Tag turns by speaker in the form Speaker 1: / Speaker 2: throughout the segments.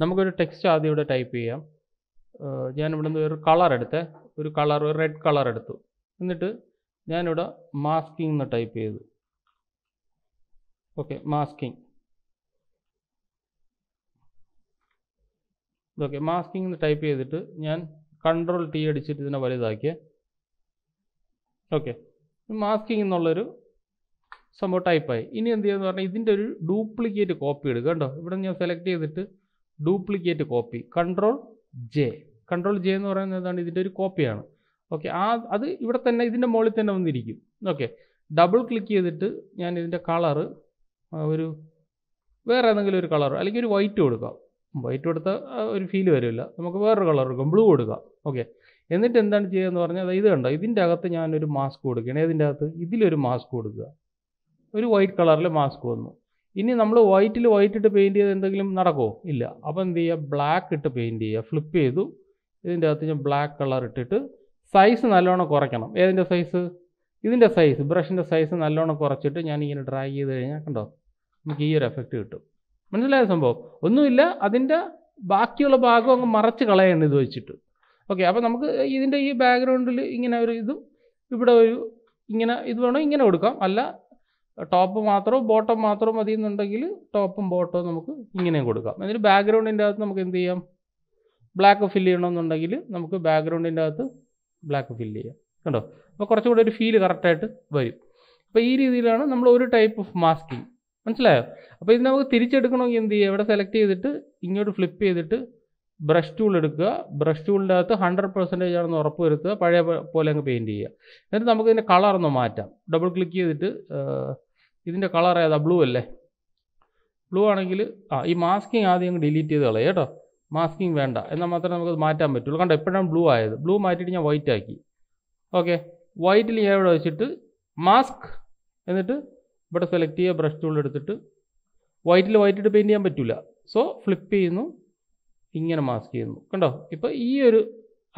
Speaker 1: നമുക്കൊരു ടെക്സ്റ്റ് ആദ്യം ഇവിടെ ടൈപ്പ് ചെയ്യാം ഞാൻ ഇവിടെ നിന്ന് ഒരു കളർ എടുത്തേ ഒരു കളർ ഒരു റെഡ് കളർ എടുത്തു എന്നിട്ട് ഞാനിവിടെ മാസ്കിംഗ് എന്ന് ടൈപ്പ് ചെയ്തു ഓക്കെ മാസ്കിംഗ് ഓക്കെ മാസ്കിംഗ് എന്ന് ടൈപ്പ് ചെയ്തിട്ട് ഞാൻ കൺട്രോൾ ടി അടിച്ചിട്ട് ഇതിനെ വലുതാക്കിയേ ഓക്കെ മാസ്കിംഗ് എന്നുള്ളൊരു സംഭവം ടൈപ്പായി ഇനി എന്ത് ചെയ്യുമെന്ന് പറഞ്ഞാൽ ഇതിൻ്റെ ഒരു ഡ്യൂപ്ലിക്കേറ്റ് കോപ്പി എടുക്കുക കേട്ടോ ഇവിടെ ഞാൻ സെലക്ട് ചെയ്തിട്ട് duplicate copy control J control J എന്ന് പറയുന്നത് എന്താണ് ഇതിൻ്റെ ഒരു കോപ്പിയാണ് ഓക്കെ ആ അത് ഇവിടെ തന്നെ ഇതിൻ്റെ മുകളിൽ തന്നെ വന്നിരിക്കും ഓക്കെ ഡബിൾ ക്ലിക്ക് ചെയ്തിട്ട് ഞാൻ ഇതിൻ്റെ കളറ് ഒരു വേറെ ഏതെങ്കിലും ഒരു കളർ അല്ലെങ്കിൽ ഒരു വൈറ്റ് കൊടുക്കാം വൈറ്റ് കൊടുത്ത ഒരു ഫീൽ വരില്ല നമുക്ക് വേറൊരു കളർ കൊടുക്കാം ബ്ലൂ കൊടുക്കാം ഓക്കെ എന്നിട്ട് എന്താണ് എന്ന് പറഞ്ഞാൽ ഇത് കണ്ടോ ഇതിൻ്റെ അകത്ത് ഞാനൊരു മാസ്ക് കൊടുക്കുകയാണ് ഏതിൻ്റെ അകത്ത് ഇതിലൊരു മാസ്ക് കൊടുക്കുക ഒരു വൈറ്റ് കളറിൽ മാസ്ക് വന്നു ഇനി നമ്മൾ വൈറ്റിൽ വൈറ്റ് ഇട്ട് പെയിൻറ് ചെയ്ത് എന്തെങ്കിലും നടക്കുമോ ഇല്ല അപ്പോൾ എന്ത് ചെയ്യുക ബ്ലാക്ക് ഇട്ട് പെയിൻറ്റ് ചെയ്യുക ഫ്ലിപ്പ് ചെയ്തു ഇതിൻ്റെ അകത്ത് ഞാൻ ബ്ലാക്ക് കളർ ഇട്ടിട്ട് സൈസ് നല്ലോണം കുറയ്ക്കണം ഏതിൻ്റെ സൈസ് ഇതിൻ്റെ സൈസ് ബ്രഷിൻ്റെ സൈസ് നല്ലോണം കുറച്ചിട്ട് ഞാൻ ഇങ്ങനെ ഡ്രാഗ് ചെയ്ത് കഴിഞ്ഞാൽ കണ്ടോ നമുക്ക് ഈ ഒരു എഫക്റ്റ് കിട്ടും മനസ്സിലായ സംഭവം ഒന്നുമില്ല അതിൻ്റെ ബാക്കിയുള്ള ഭാഗം അങ്ങ് മറച്ച് കളയണം ഇത് വെച്ചിട്ട് ഓക്കെ അപ്പോൾ നമുക്ക് ഇതിൻ്റെ ഈ ബാക്ക്ഗ്രൗണ്ടിൽ ഇങ്ങനെ ഒരു ഇതും ഇവിടെ ഒരു ഇങ്ങനെ ഇത് വേണോ ഇങ്ങനെ കൊടുക്കാം അല്ല ടോപ്പ് മാത്രവും ബോട്ടം മാത്രവും മതി എന്നുണ്ടെങ്കിൽ ടോപ്പും ബോട്ടവും നമുക്ക് ഇങ്ങനെയും കൊടുക്കാം എന്നിട്ട് ബാക്ക്ഗ്രൗണ്ടിൻ്റെ അകത്ത് നമുക്ക് എന്ത് ചെയ്യാം ബ്ലാക്ക് ഫില്ല് ചെയ്യണമെന്നുണ്ടെങ്കിൽ നമുക്ക് ബാക്ക്ഗ്രൗണ്ടിൻ്റെ അകത്ത് ബ്ലാക്ക് ഫില്ല് ചെയ്യാം കണ്ടോ അപ്പോൾ കുറച്ചുകൂടെ ഒരു ഫീല് കറക്റ്റായിട്ട് വരും അപ്പോൾ ഈ രീതിയിലാണ് നമ്മൾ ഒരു ടൈപ്പ് ഓഫ് മാസ്കിങ് മനസ്സിലായോ അപ്പോൾ ഇത് നമുക്ക് തിരിച്ചെടുക്കണമെങ്കിൽ എന്ത് ചെയ്യുക ഇവിടെ സെലക്ട് ചെയ്തിട്ട് ഇങ്ങോട്ട് ഫ്ലിപ്പ് ചെയ്തിട്ട് ബ്രഷ് ടൂൾ എടുക്കുക ബ്രഷ് ടൂളിൻ്റെ അകത്ത് ഹൺഡ്രഡ് പെർസെൻറ്റേജ് ആണെന്ന് ഉറപ്പ് വരുത്തുക പഴയ പോലെ അങ്ങ് പെയിൻറ്റ് ചെയ്യുക എന്നിട്ട് നമുക്ക് ഇതിൻ്റെ കളർ ഒന്ന് മാറ്റാം ഡബിൾ ക്ലിക്ക് ചെയ്തിട്ട് ഇതിൻ്റെ കളർ ഏതാ ബ്ലൂ അല്ലേ ബ്ലൂ ആണെങ്കിൽ ആ ഈ മാസ്കിങ് ആദ്യം അങ്ങ് ഡിലീറ്റ് ചെയ്ത് കളയാം കേട്ടോ മാസ്കിങ് വേണ്ട എന്നാൽ മാത്രമേ നമുക്ക് മാറ്റാൻ പറ്റുള്ളൂ കണ്ടോ എപ്പോഴാണ് ബ്ലൂ ആയത് ബ്ലൂ മാറ്റിയിട്ട് ഞാൻ വൈറ്റ് ആക്കി ഓക്കെ വൈറ്റിൽ ഞാൻ ഇവിടെ വെച്ചിട്ട് മാസ്ക് എന്നിട്ട് ഇവിടെ സെലക്ട് ചെയ്യുക ബ്രഷ് ടൂൾ എടുത്തിട്ട് വൈറ്റിൽ വൈറ്റിട്ട് പെയിൻറ്റ് ചെയ്യാൻ പറ്റില്ല സോ ഫ്ലിപ്പ് ചെയ്യുന്നു ഇങ്ങനെ മാസ്ക് ചെയ്യുന്നു കണ്ടോ ഇപ്പോൾ ഈ ഒരു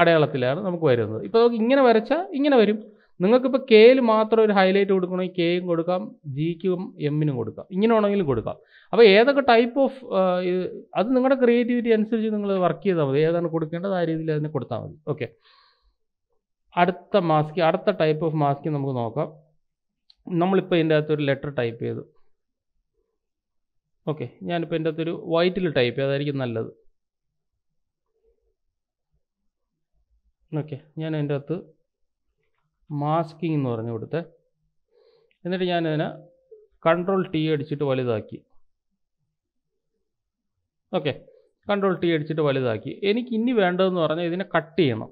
Speaker 1: അടയാളത്തിലാണ് നമുക്ക് വരുന്നത് ഇപ്പോൾ നമുക്ക് ഇങ്ങനെ വരച്ചാൽ ഇങ്ങനെ വരും നിങ്ങൾക്കിപ്പോൾ കെയിൽ മാത്രം ഒരു ഹൈലൈറ്റ് കൊടുക്കണമെങ്കിൽ കെയും കൊടുക്കാം ജിക്കും എമ്മിനും കൊടുക്കാം ഇങ്ങനെ ആണെങ്കിലും കൊടുക്കാം അപ്പോൾ ഏതൊക്കെ ടൈപ്പ് ഓഫ് അത് നിങ്ങളുടെ ക്രിയേറ്റിവിറ്റി അനുസരിച്ച് നിങ്ങൾ വർക്ക് ചെയ്താൽ മതി ഏതാണ് കൊടുക്കേണ്ടത് ആ രീതിയിൽ അതിനെ കൊടുത്താൽ മതി ഓക്കെ അടുത്ത മാസ്ക് അടുത്ത ടൈപ്പ് ഓഫ് മാസ്ക് നമുക്ക് നോക്കാം നമ്മളിപ്പോൾ ഇതിൻ്റെ അകത്തൊരു ലെറ്റർ ടൈപ്പ് ചെയ്തു ഓക്കെ ഞാനിപ്പോൾ ഇതിൻ്റെ അകത്തൊരു വൈറ്റിൽ ടൈപ്പ് ചെയ്തായിരിക്കും നല്ലത് ഓക്കെ ഞാൻ അതിൻ്റെ അകത്ത് മാസ്കിംഗ് എന്ന് പറഞ്ഞു കൊടുത്തെ എന്നിട്ട് ഞാനതിനെ കൺട്രോൾ ടി അടിച്ചിട്ട് വലുതാക്കി ഓക്കെ കൺട്രോൾ ടി അടിച്ചിട്ട് വലുതാക്കി എനിക്ക് ഇനി വേണ്ടതെന്ന് പറഞ്ഞാൽ ഇതിനെ കട്ട് ചെയ്യണം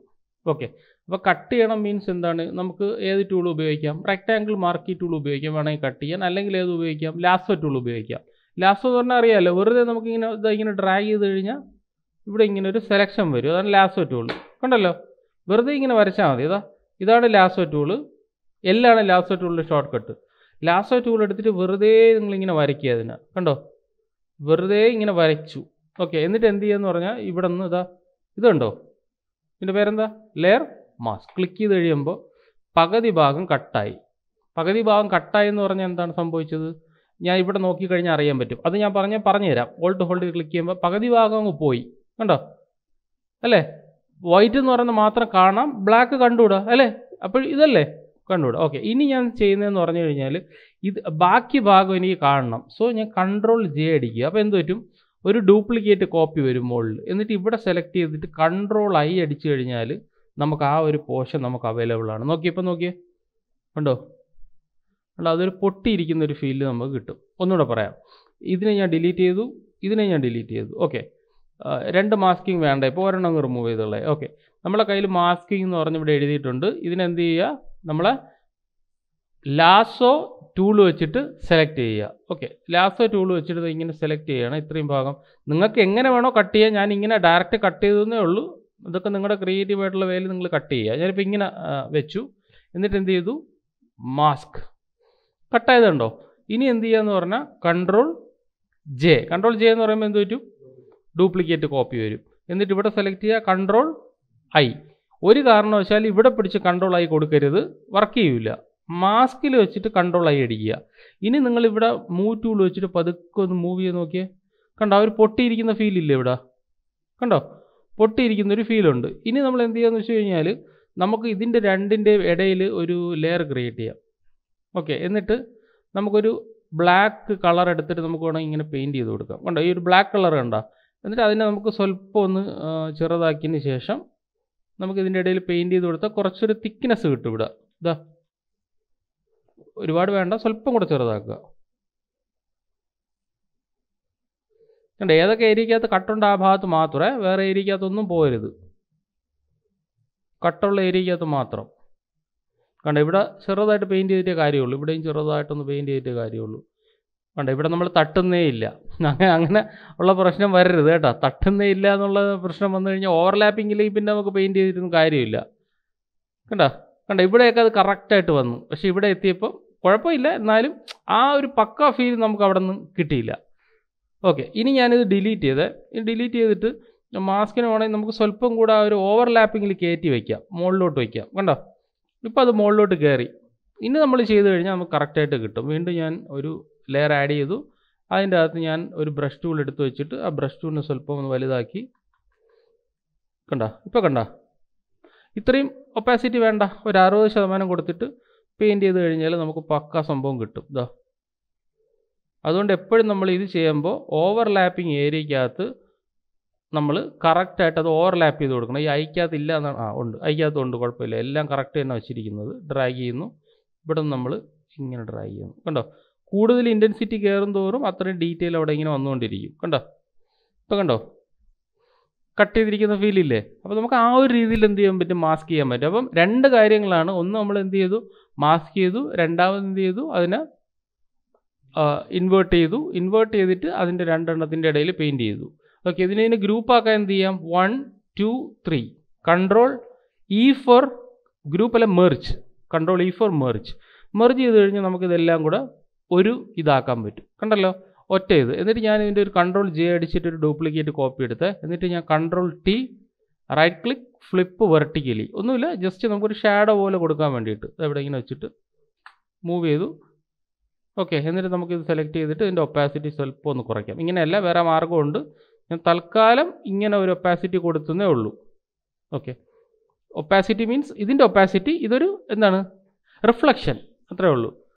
Speaker 1: ഓക്കെ അപ്പോൾ കട്ട് ചെയ്യണം മീൻസ് എന്താണ് നമുക്ക് ഏത് ടൂൾ ഉപയോഗിക്കാം റെക്റ്റാങ്കിൾ ഈ ടൂൾ ഉപയോഗിക്കാം വേണമെങ്കിൽ കട്ട് ചെയ്യാൻ അല്ലെങ്കിൽ ഏത് ഉപയോഗിക്കാം ലാസോ ടൂൾ ഉപയോഗിക്കാം ലാസോ എന്ന് പറഞ്ഞാൽ അറിയാമല്ലോ വെറുതെ നമുക്കിങ്ങനെ ഇങ്ങനെ ഡ്രാഗ് ചെയ്ത് കഴിഞ്ഞാൽ ഇവിടെ ഇങ്ങനെ ഒരു സെലക്ഷൻ വരും അതാണ് ലാസോ ടൂൾ കണ്ടല്ലോ വെറുതെ ഇങ്ങനെ വരച്ചാൽ മതി ഇതാ ഇതാണ് ലാസോ ടൂള് എല്ലാണ് ലാസോ ടൂളിൻ്റെ ഷോർട്ട് കട്ട് ലാസോ ടൂൾ എടുത്തിട്ട് വെറുതെ നിങ്ങളിങ്ങനെ വരയ്ക്കുക അതിനെ കണ്ടോ വെറുതെ ഇങ്ങനെ വരച്ചു ഓക്കെ എന്നിട്ട് എന്ത് ചെയ്യുക പറഞ്ഞാൽ ഇവിടെ നിന്ന് ഇതാ ഇതുണ്ടോ ഇതിൻ്റെ പേരെന്താ ലെയർ മാസ്ക് ക്ലിക്ക് ചെയ്ത് കഴിയുമ്പോൾ പകുതി ഭാഗം കട്ടായി പകുതി ഭാഗം കട്ടായി എന്ന് പറഞ്ഞാൽ എന്താണ് സംഭവിച്ചത് ഞാൻ ഇവിടെ നോക്കിക്കഴിഞ്ഞാൽ അറിയാൻ പറ്റും അത് ഞാൻ പറഞ്ഞാൽ പറഞ്ഞുതരാം ഓൾട്ട് ഹോൾഡ് ക്ലിക്ക് ചെയ്യുമ്പോൾ പകുതി ഭാഗം അങ്ങ് പോയി കണ്ടോ അല്ലേ വൈറ്റ് എന്ന് പറയുന്നത് മാത്രം കാണാം ബ്ലാക്ക് കണ്ടുകൂടാ അല്ലേ അപ്പോൾ ഇതല്ലേ കണ്ടുകൂടാ ഓക്കെ ഇനി ഞാൻ ചെയ്യുന്നതെന്ന് പറഞ്ഞു കഴിഞ്ഞാൽ ഇത് ബാക്കി ഭാഗം എനിക്ക് കാണണം സോ ഞാൻ കൺട്രോൾ ജെ അടിക്കുക അപ്പോൾ എന്ത് പറ്റും ഒരു ഡ്യൂപ്ലിക്കേറ്റ് കോപ്പി വരും മുകളിൽ എന്നിട്ട് ഇവിടെ സെലക്ട് ചെയ്തിട്ട് കൺട്രോൾ ഐ അടിച്ചു കഴിഞ്ഞാൽ നമുക്ക് ആ ഒരു പോർഷൻ നമുക്ക് അവൈലബിൾ ആണ് നോക്കിയേ ഇപ്പം നോക്കിയേ കണ്ടോ കണ്ടോ അതൊരു പൊട്ടിയിരിക്കുന്ന ഒരു ഫീൽഡ് നമുക്ക് കിട്ടും ഒന്നുകൂടെ പറയാം ഇതിനെ ഞാൻ ഡിലീറ്റ് ചെയ്തു ഇതിനെ ഞാൻ ഡിലീറ്റ് ചെയ്തു ഓക്കെ രണ്ട് മാസ്കിങ് വേണ്ട ഇപ്പോൾ ഒരെണ്ണം റിമൂവ് ചെയ്തുള്ളത് ഓക്കെ നമ്മളെ കയ്യിൽ മാസ്കിങ് എന്ന് പറഞ്ഞ് ഇവിടെ എഴുതിയിട്ടുണ്ട് ഇതിനെന്ത് ചെയ്യുക നമ്മളെ ലാസോ ടൂൾ വെച്ചിട്ട് സെലക്ട് ചെയ്യുക ഓക്കെ ലാസോ ടൂൾ വെച്ചിട്ട് ഇങ്ങനെ സെലക്ട് ചെയ്യണം ഇത്രയും ഭാഗം നിങ്ങൾക്ക് എങ്ങനെ വേണോ കട്ട് ചെയ്യാൻ ഞാൻ ഇങ്ങനെ ഡയറക്റ്റ് കട്ട് ചെയ്തതെന്നേ ഉള്ളൂ ഇതൊക്കെ നിങ്ങളുടെ ക്രിയേറ്റീവ് ആയിട്ടുള്ള വേല് നിങ്ങൾ കട്ട് ചെയ്യുക ഞാനിപ്പോൾ ഇങ്ങനെ വെച്ചു എന്നിട്ട് എന്ത് ചെയ്തു മാസ്ക് കട്ട് ഇനി എന്ത് ചെയ്യുക എന്ന് പറഞ്ഞാൽ കൺട്രോൾ ജെ കൺട്രോൾ ജെ എന്ന് പറയുമ്പോൾ എന്ത് പറ്റും ഡ്യൂപ്ലിക്കേറ്റ് കോപ്പി വരും എന്നിട്ട് ഇവിടെ സെലക്ട് ചെയ്യുക കൺട്രോൾ ഐ ഒരു കാരണവശാലും ഇവിടെ പിടിച്ച് കൺട്രോൾ ഐ കൊടുക്കരുത് വർക്ക് ചെയ്യില്ല മാസ്കിൽ വെച്ചിട്ട് കൺട്രോൾ ഐ അടിക്കുക ഇനി നിങ്ങൾ ഇവിടെ മൂവ് ടൂൾ വെച്ചിട്ട് പതുക്കെ ഒന്ന് മൂവ് ചെയ്ത് നോക്കിയേ കണ്ടോ അവർ പൊട്ടിയിരിക്കുന്ന ഫീൽ ഇല്ല ഇവിടെ കണ്ടോ പൊട്ടിയിരിക്കുന്ന ഒരു ഫീലുണ്ട് ഇനി നമ്മൾ എന്ത് ചെയ്യാന്ന് വെച്ച് കഴിഞ്ഞാൽ നമുക്ക് ഇതിൻ്റെ രണ്ടിൻ്റെ ഇടയിൽ ഒരു ലെയർ ക്രിയേറ്റ് ചെയ്യാം ഓക്കെ എന്നിട്ട് നമുക്കൊരു ബ്ലാക്ക് കളർ എടുത്തിട്ട് നമുക്ക് വേണമെങ്കിൽ ഇങ്ങനെ പെയിൻറ്റ് ചെയ്ത് കൊടുക്കാം കണ്ടോ ഈ ഒരു ബ്ലാക്ക് കളർ കണ്ടോ എന്നിട്ട് അതിനെ നമുക്ക് സ്വല്പം ഒന്ന് ചെറുതാക്കിയതിന് ശേഷം നമുക്ക് ഇതിൻ്റെ ഇടയിൽ പെയിൻറ്റ് ചെയ്ത് കൊടുത്താൽ കുറച്ചൊരു തിക്നെസ് കിട്ടും ഇവിടെ ഇതാ ഒരുപാട് വേണ്ട സ്വല്പം കൂടെ ചെറുതാക്കുക കണ്ട ഏതൊക്കെ ഏരിയക്കകത്ത് കട്ടുണ്ട് ആ ഭാഗത്ത് മാത്രമേ വേറെ ഏരിയക്കകത്തൊന്നും പോരുത് കട്ടുള്ള ഏരിയക്കകത്ത് മാത്രം കണ്ട ഇവിടെ ചെറുതായിട്ട് പെയിൻറ്റ് ചെയ്തിട്ടേ കാര്യമുള്ളൂ ഇവിടെയും ചെറുതായിട്ടൊന്ന് പെയിൻറ്റ് ചെയ്തിട്ടേ കാര്യമുള്ളൂ വേണ്ട ഇവിടെ നമ്മൾ തട്ടുന്നേ ഇല്ല അങ്ങനെ അങ്ങനെ ഉള്ള പ്രശ്നം വരരുത് കേട്ടോ തട്ടുന്നേ ഇല്ല എന്നുള്ള പ്രശ്നം വന്നു കഴിഞ്ഞാൽ ഓവർലാപ്പിങ്ങിലേക്ക് പിന്നെ നമുക്ക് പെയിൻറ് ചെയ്തിരുന്ന കാര്യമില്ല കണ്ടോ കണ്ടോ ഇവിടെയൊക്കെ അത് കറക്റ്റായിട്ട് വന്നു പക്ഷെ ഇവിടെ എത്തിയപ്പോൾ കുഴപ്പമില്ല എന്നാലും ആ ഒരു പക്ക ഫീൽ നമുക്ക് അവിടെ നിന്ന് കിട്ടിയില്ല ഓക്കെ ഇനി ഞാനിത് ഡിലീറ്റ് ചെയ്തേ ഡിലീറ്റ് ചെയ്തിട്ട് വേണമെങ്കിൽ നമുക്ക് സ്വല്പം കൂടെ ആ ഒരു ഓവർലാപ്പിങ്ങിൽ കയറ്റി വയ്ക്കാം മുകളിലോട്ട് വയ്ക്കാം കണ്ടോ ഇപ്പോൾ അത് മുകളിലോട്ട് കയറി ഇനി നമ്മൾ ചെയ്ത് കഴിഞ്ഞാൽ നമുക്ക് കറക്റ്റായിട്ട് കിട്ടും വീണ്ടും ഞാൻ ഒരു ലെയർ ആഡ് ചെയ്തു അതിൻ്റെ അകത്ത് ഞാൻ ഒരു ബ്രഷ് ടൂൾ എടുത്ത് വെച്ചിട്ട് ആ ബ്രഷ് ടൂളിനെ സ്വല്പം ഒന്ന് വലുതാക്കി കണ്ട ഇപ്പോൾ കണ്ട ഇത്രയും ഒപ്പാസിറ്റി വേണ്ട ഒരു അറുപത് ശതമാനം കൊടുത്തിട്ട് പെയിൻറ്റ് ചെയ്ത് കഴിഞ്ഞാൽ നമുക്ക് പക്ക സംഭവം കിട്ടും ഇതാ അതുകൊണ്ട് എപ്പോഴും നമ്മൾ ഇത് ചെയ്യുമ്പോൾ ഓവർലാപ്പിംഗ് ഏരിയക്കകത്ത് നമ്മൾ കറക്റ്റായിട്ട് അത് ഓവർലാപ്പ് ചെയ്ത് കൊടുക്കണം ഈ അയക്കകത്ത് ഇല്ല എന്നാണ് ആ ഉണ്ട് അയക്കകത്ത് ഉണ്ട് കുഴപ്പമില്ല എല്ലാം കറക്റ്റ് തന്നെ വെച്ചിരിക്കുന്നത് ഡ്രാഗ് ചെയ്യുന്നു ഇവിടെ നമ്മൾ ഇങ്ങനെ ഡ്രാഗ് ചെയ്യുന്നു കണ്ടോ കൂടുതൽ ഇൻറ്റൻസിറ്റി കയറും തോറും അത്രയും ഡീറ്റെയിൽ അവിടെ ഇങ്ങനെ വന്നുകൊണ്ടിരിക്കും കണ്ടോ ഇപ്പോൾ കണ്ടോ കട്ട് ചെയ്തിരിക്കുന്ന ഫീൽ ഇല്ലേ അപ്പോൾ നമുക്ക് ആ ഒരു രീതിയിൽ എന്ത് ചെയ്യാൻ പറ്റും മാസ്ക് ചെയ്യാൻ പറ്റും അപ്പം രണ്ട് കാര്യങ്ങളാണ് ഒന്ന് നമ്മൾ എന്ത് ചെയ്തു മാസ്ക് ചെയ്തു രണ്ടാമത് എന്ത് ചെയ്തു അതിനെ ഇൻവേർട്ട് ചെയ്തു ഇൻവേർട്ട് ചെയ്തിട്ട് അതിൻ്റെ രണ്ടെണ്ണത്തിൻ്റെ ഇടയിൽ പെയിൻറ്റ് ചെയ്തു ഓക്കെ ഇതിനെ ഇതിനെ ഗ്രൂപ്പാക്കാൻ എന്ത് ചെയ്യാം one two three control E for group അല്ല merge control E for merge merge ചെയ്ത് കഴിഞ്ഞാൽ നമുക്കിതെല്ലാം കൂടെ ഒരു ഇതാക്കാൻ പറ്റും കണ്ടല്ലോ ഒറ്റ ഇത് എന്നിട്ട് ഞാൻ ഇതിൻ്റെ ഒരു കൺട്രോൾ ജെ അടിച്ചിട്ട് ഒരു ഡ്യൂപ്ലിക്കേറ്റ് കോപ്പി എടുത്ത് എന്നിട്ട് ഞാൻ control T right click flip vertically ഒന്നുമില്ല ജസ്റ്റ് നമുക്കൊരു ഷാഡോ പോലെ കൊടുക്കാൻ വേണ്ടിയിട്ട് എവിടെ ഇങ്ങനെ വെച്ചിട്ട് മൂവ് ചെയ്തു ഓക്കെ എന്നിട്ട് നമുക്കിത് സെലക്ട് ചെയ്തിട്ട് ഇതിൻ്റെ ഒപ്പാസിറ്റി സ്വൽപ്പം ഒന്ന് കുറയ്ക്കാം ഇങ്ങനെയല്ല വേറെ മാർഗമുണ്ട് ഞാൻ തൽക്കാലം ഇങ്ങനെ ഒരു ഒപ്പാസിറ്റി കൊടുത്തുന്നേ ഉള്ളൂ ഓക്കെ ഒപ്പാസിറ്റി മീൻസ് ഇതിൻ്റെ ഒപ്പാസിറ്റി ഇതൊരു എന്താണ് റിഫ്ലക്ഷൻ അത്രേ ഉള്ളൂ